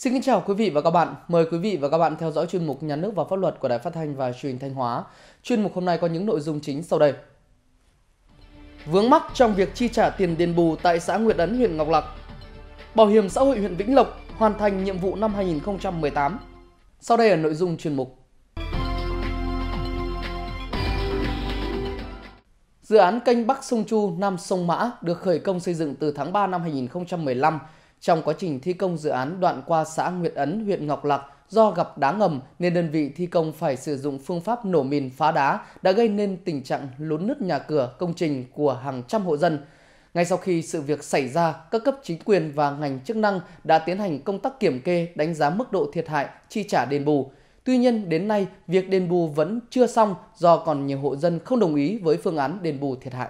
Xin kính chào quý vị và các bạn. Mời quý vị và các bạn theo dõi chuyên mục Nhà nước và pháp luật của Đài Phát thanh và Truyền hình Thanh Hóa. Chuyên mục hôm nay có những nội dung chính sau đây. Vướng mắc trong việc chi trả tiền đền bù tại xã Nguyệt Ấn, huyện Ngọc Lặc. Bảo hiểm xã hội huyện Vĩnh Lộc hoàn thành nhiệm vụ năm 2018. Sau đây là nội dung chuyên mục. Dự án kênh Bắc Sông Chu, Nam Sông Mã được khởi công xây dựng từ tháng 3 năm 2015 trong quá trình thi công dự án đoạn qua xã Nguyệt Ấn, huyện Ngọc Lặc, do gặp đá ngầm nên đơn vị thi công phải sử dụng phương pháp nổ mìn phá đá đã gây nên tình trạng lún nứt nhà cửa, công trình của hàng trăm hộ dân. Ngay sau khi sự việc xảy ra, các cấp chính quyền và ngành chức năng đã tiến hành công tác kiểm kê, đánh giá mức độ thiệt hại, chi trả đền bù. Tuy nhiên, đến nay, việc đền bù vẫn chưa xong do còn nhiều hộ dân không đồng ý với phương án đền bù thiệt hại.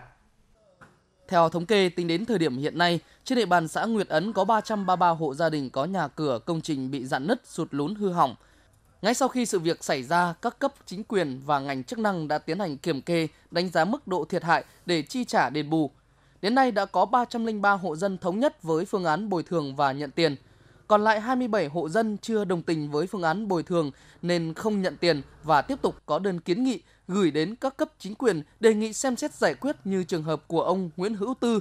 Theo thống kê, tính đến thời điểm hiện nay, trên địa bàn xã Nguyệt Ấn có 333 hộ gia đình có nhà cửa, công trình bị dạn nứt, sụt lún, hư hỏng. Ngay sau khi sự việc xảy ra, các cấp chính quyền và ngành chức năng đã tiến hành kiểm kê, đánh giá mức độ thiệt hại để chi trả đền bù. Đến nay đã có 303 hộ dân thống nhất với phương án bồi thường và nhận tiền. Còn lại 27 hộ dân chưa đồng tình với phương án bồi thường nên không nhận tiền và tiếp tục có đơn kiến nghị gửi đến các cấp chính quyền đề nghị xem xét giải quyết như trường hợp của ông Nguyễn Hữu Tư.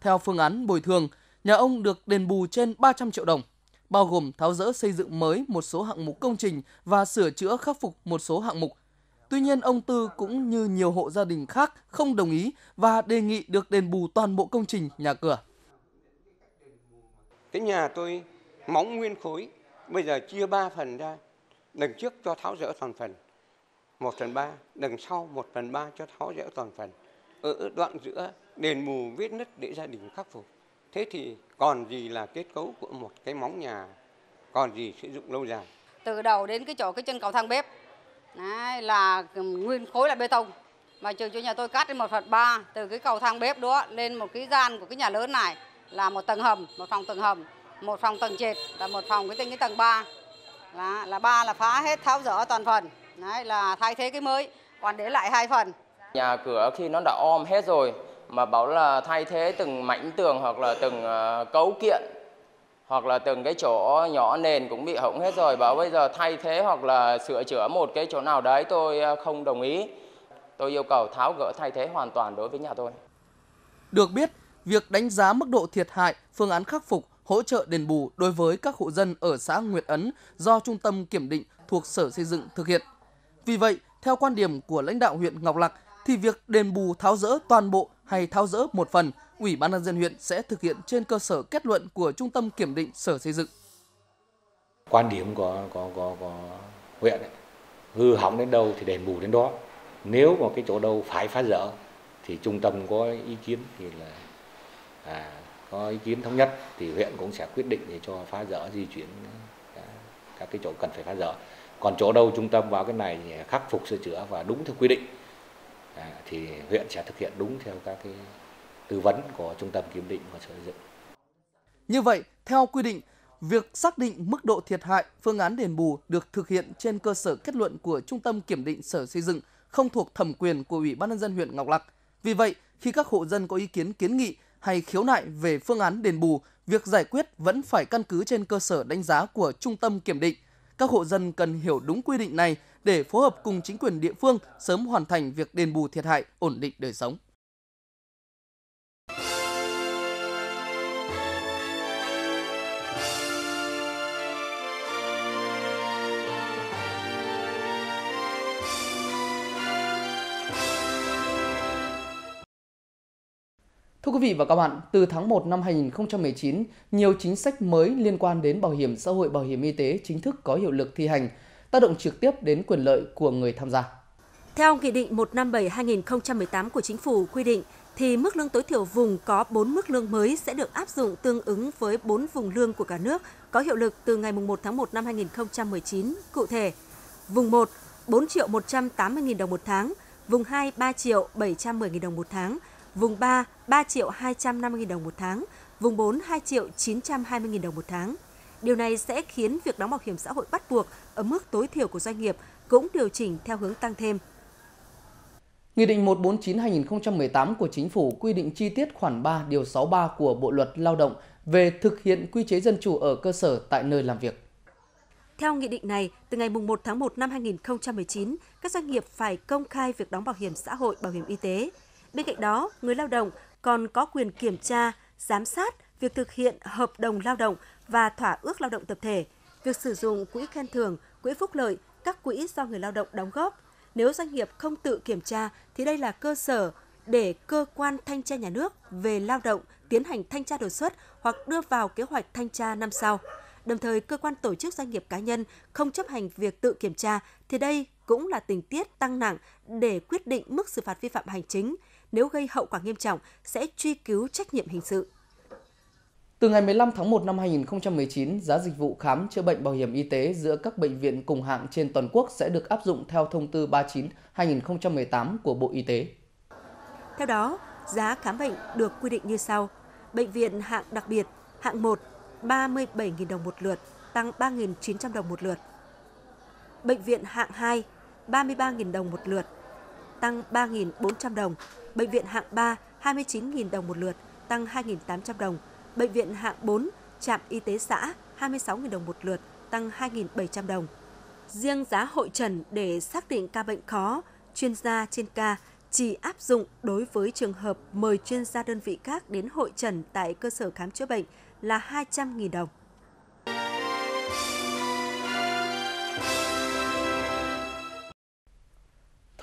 Theo phương án bồi thường, nhà ông được đền bù trên 300 triệu đồng, bao gồm tháo rỡ xây dựng mới một số hạng mục công trình và sửa chữa khắc phục một số hạng mục. Tuy nhiên, ông Tư cũng như nhiều hộ gia đình khác không đồng ý và đề nghị được đền bù toàn bộ công trình nhà cửa. Cái nhà tôi móng nguyên khối, bây giờ chia 3 phần ra, lần trước cho tháo rỡ toàn phần 1 phần 3, đằng sau 1 phần 3 cho tháo dỡ toàn phần. Ở đoạn giữa đền mù vết nứt để gia đình khắc phục. Thế thì còn gì là kết cấu của một cái móng nhà, còn gì sử dụng lâu dài. Từ đầu đến cái chỗ cái chân cầu thang bếp Đấy, là nguyên khối là bê tông. Mà trường cho nhà tôi cắt đến 1 phần 3 từ cái cầu thang bếp đó lên một cái gian của cái nhà lớn này là một tầng hầm, một phòng tầng hầm, một phòng tầng trệt là một phòng cái tên cái tầng 3 là là ba là phá hết tháo dỡ toàn phần Đấy là thay thế cái mới, còn để lại hai phần. Nhà cửa khi nó đã om hết rồi mà bảo là thay thế từng mảnh tường hoặc là từng ờ, cấu kiện hoặc là từng cái chỗ nhỏ nền cũng bị hỏng hết rồi bảo bây giờ thay thế hoặc là sửa chữa một cái chỗ nào đấy tôi ờ, không đồng ý tôi yêu cầu tháo gỡ thay thế hoàn toàn đối với nhà tôi được biết việc đánh giá mức độ thiệt hại phương án khắc phục hỗ trợ đền bù đối với các hộ dân ở xã Nguyệt Ấn do Trung tâm Kiểm định thuộc Sở Xây dựng thực hiện vì vậy, theo quan điểm của lãnh đạo huyện Ngọc Lặc thì việc đền bù tháo rỡ toàn bộ hay tháo rỡ một phần, Ủy ban nhân dân huyện sẽ thực hiện trên cơ sở kết luận của Trung tâm Kiểm định Sở Xây dựng. Quan điểm của, của, của, của huyện ấy, hư hỏng đến đâu thì đền bù đến đó. Nếu mà cái chỗ đâu phải phá rỡ thì trung tâm có ý kiến thì là à, có ý kiến thống nhất thì huyện cũng sẽ quyết định để cho phá rỡ di chuyển à, các cái chỗ cần phải phá rỡ còn chỗ đâu trung tâm vào cái này khắc phục sửa chữa và đúng theo quy định à, thì huyện sẽ thực hiện đúng theo các cái tư vấn của trung tâm kiểm định và sở xây dựng như vậy theo quy định việc xác định mức độ thiệt hại phương án đền bù được thực hiện trên cơ sở kết luận của trung tâm kiểm định sở xây dựng không thuộc thẩm quyền của ủy ban nhân dân huyện ngọc lặc vì vậy khi các hộ dân có ý kiến kiến nghị hay khiếu nại về phương án đền bù việc giải quyết vẫn phải căn cứ trên cơ sở đánh giá của trung tâm kiểm định các hộ dân cần hiểu đúng quy định này để phối hợp cùng chính quyền địa phương sớm hoàn thành việc đền bù thiệt hại, ổn định đời sống. Thưa quý vị và các bạn, từ tháng 1 năm 2019, nhiều chính sách mới liên quan đến bảo hiểm xã hội, bảo hiểm y tế chính thức có hiệu lực thi hành, tác động trực tiếp đến quyền lợi của người tham gia. Theo Nghị định 157-2018 của Chính phủ quy định, thì mức lương tối thiểu vùng có 4 mức lương mới sẽ được áp dụng tương ứng với 4 vùng lương của cả nước có hiệu lực từ ngày 1 tháng 1 năm 2019. Cụ thể, vùng 1 4 triệu 180 000 đồng một tháng, vùng 2 3 triệu 710 000 đồng một tháng, vùng 3 3 triệu 250 000 đồng một tháng, vùng 4 2 triệu 920 000 đồng một tháng. Điều này sẽ khiến việc đóng bảo hiểm xã hội bắt buộc ở mức tối thiểu của doanh nghiệp cũng điều chỉnh theo hướng tăng thêm. Nghị định 149-2018 của Chính phủ quy định chi tiết khoản 3 điều 63 của Bộ Luật Lao động về thực hiện quy chế dân chủ ở cơ sở tại nơi làm việc. Theo nghị định này, từ ngày 1 tháng 1 năm 2019, các doanh nghiệp phải công khai việc đóng bảo hiểm xã hội, bảo hiểm y tế. Bên cạnh đó, người lao động còn có quyền kiểm tra, giám sát việc thực hiện hợp đồng lao động và thỏa ước lao động tập thể, việc sử dụng quỹ khen thưởng, quỹ phúc lợi, các quỹ do người lao động đóng góp. Nếu doanh nghiệp không tự kiểm tra thì đây là cơ sở để cơ quan thanh tra nhà nước về lao động tiến hành thanh tra đột xuất hoặc đưa vào kế hoạch thanh tra năm sau. Đồng thời, cơ quan tổ chức doanh nghiệp cá nhân không chấp hành việc tự kiểm tra thì đây cũng là tình tiết tăng nặng để quyết định mức xử phạt vi phạm hành chính – nếu gây hậu quả nghiêm trọng sẽ truy cứu trách nhiệm hình sự. Từ ngày 15 tháng 1 năm 2019, giá dịch vụ khám chữa bệnh bảo hiểm y tế giữa các bệnh viện cùng hạng trên toàn quốc sẽ được áp dụng theo thông tư 39/2018 của Bộ Y tế. Theo đó, giá khám bệnh được quy định như sau: bệnh viện hạng đặc biệt, hạng 1 37.000 đồng một lượt, tăng 3.900 đồng một lượt. Bệnh viện hạng 2 33.000 đồng một lượt, tăng 3.400 đồng, Bệnh viện hạng 3 29.000 đồng một lượt, tăng 2.800 đồng. Bệnh viện hạng 4, trạm y tế xã 26.000 đồng một lượt, tăng 2.700 đồng. Riêng giá hội trần để xác định ca bệnh khó, chuyên gia trên ca chỉ áp dụng đối với trường hợp mời chuyên gia đơn vị khác đến hội trần tại cơ sở khám chữa bệnh là 200.000 đồng.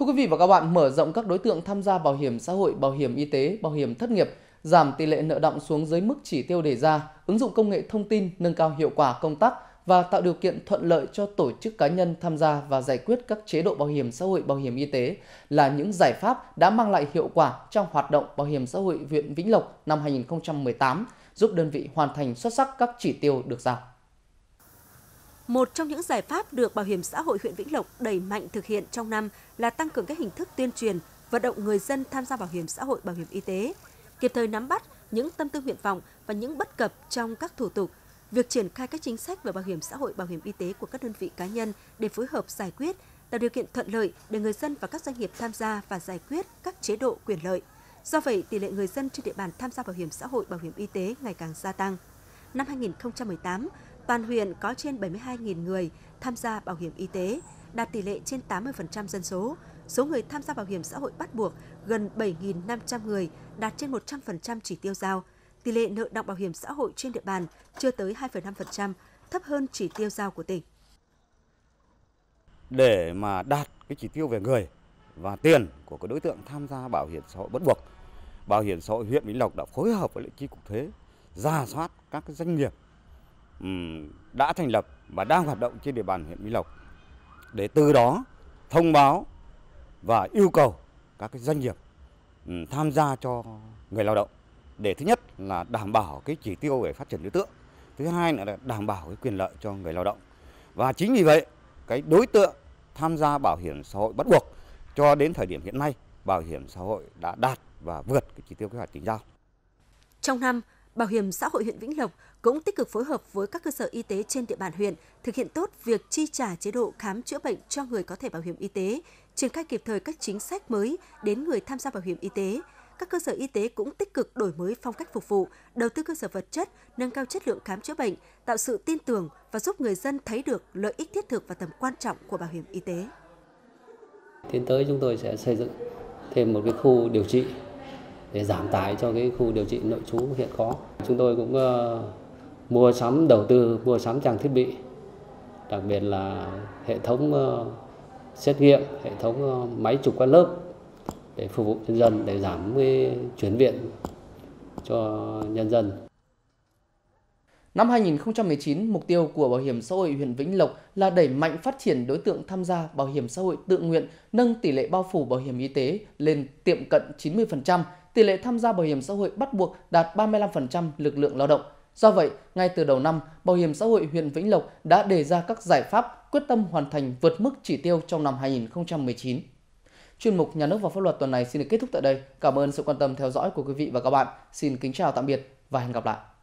Thưa quý vị và các bạn, mở rộng các đối tượng tham gia bảo hiểm xã hội, bảo hiểm y tế, bảo hiểm thất nghiệp, giảm tỷ lệ nợ động xuống dưới mức chỉ tiêu đề ra, ứng dụng công nghệ thông tin nâng cao hiệu quả công tác và tạo điều kiện thuận lợi cho tổ chức cá nhân tham gia và giải quyết các chế độ bảo hiểm xã hội, bảo hiểm y tế là những giải pháp đã mang lại hiệu quả trong hoạt động bảo hiểm xã hội huyện Vĩnh Lộc năm 2018, giúp đơn vị hoàn thành xuất sắc các chỉ tiêu được giao. Một trong những giải pháp được Bảo hiểm xã hội huyện Vĩnh Lộc đẩy mạnh thực hiện trong năm là tăng cường các hình thức tuyên truyền, vận động người dân tham gia bảo hiểm xã hội, bảo hiểm y tế, kịp thời nắm bắt những tâm tư nguyện vọng và những bất cập trong các thủ tục, việc triển khai các chính sách về bảo hiểm xã hội, bảo hiểm y tế của các đơn vị cá nhân để phối hợp giải quyết, tạo điều kiện thuận lợi để người dân và các doanh nghiệp tham gia và giải quyết các chế độ quyền lợi. Do vậy, tỷ lệ người dân trên địa bàn tham gia bảo hiểm xã hội, bảo hiểm y tế ngày càng gia tăng. Năm 2018, Toàn huyện có trên 72.000 người tham gia bảo hiểm y tế, đạt tỷ lệ trên 80% dân số. Số người tham gia bảo hiểm xã hội bắt buộc gần 7.500 người, đạt trên 100% chỉ tiêu giao. Tỷ lệ nợ động bảo hiểm xã hội trên địa bàn chưa tới 2,5%, thấp hơn chỉ tiêu giao của tỉnh. Để mà đạt cái chỉ tiêu về người và tiền của cái đối tượng tham gia bảo hiểm xã hội bắt buộc, Bảo hiểm xã hội huyện Vĩnh Lộc đã phối hợp với lại chi cục thuế ra soát các doanh nghiệp Ừ, đã thành lập và đang hoạt động trên địa bàn huyện Mỹ Lộc để từ đó thông báo và yêu cầu các cái doanh nghiệp ừ, tham gia cho người lao động để thứ nhất là đảm bảo cái chỉ tiêu về phát triển đối tượng thứ hai là đảm bảo cái quyền lợi cho người lao động và chính vì vậy cái đối tượng tham gia bảo hiểm xã hội bắt buộc cho đến thời điểm hiện nay bảo hiểm xã hội đã đạt và vượt cái chỉ tiêu kế hoạch tính giao trong năm Bảo hiểm xã hội huyện Vĩnh Lộc cũng tích cực phối hợp với các cơ sở y tế trên địa bàn huyện thực hiện tốt việc chi trả chế độ khám chữa bệnh cho người có thẻ bảo hiểm y tế, triển khai kịp thời các chính sách mới đến người tham gia bảo hiểm y tế. Các cơ sở y tế cũng tích cực đổi mới phong cách phục vụ, đầu tư cơ sở vật chất, nâng cao chất lượng khám chữa bệnh, tạo sự tin tưởng và giúp người dân thấy được lợi ích thiết thực và tầm quan trọng của bảo hiểm y tế. Tiến tới chúng tôi sẽ xây dựng thêm một cái khu điều trị để giảm tải cho cái khu điều trị nội trú hiện có. Chúng tôi cũng uh, mua sắm đầu tư mua sắm trang thiết bị, đặc biệt là hệ thống uh, xét nghiệm, hệ thống uh, máy chụp quét lớp để phục vụ nhân dân để giảm cái chuyển viện cho nhân dân. Năm 2019, mục tiêu của Bảo hiểm xã hội huyện Vĩnh Lộc là đẩy mạnh phát triển đối tượng tham gia bảo hiểm xã hội tự nguyện, nâng tỷ lệ bao phủ bảo hiểm y tế lên tiệm cận 90%, tỷ lệ tham gia bảo hiểm xã hội bắt buộc đạt 35% lực lượng lao động. Do vậy, ngay từ đầu năm, Bảo hiểm xã hội huyện Vĩnh Lộc đã đề ra các giải pháp quyết tâm hoàn thành vượt mức chỉ tiêu trong năm 2019. Chuyên mục Nhà nước và pháp luật tuần này xin được kết thúc tại đây. Cảm ơn sự quan tâm theo dõi của quý vị và các bạn. Xin kính chào tạm biệt và hẹn gặp lại.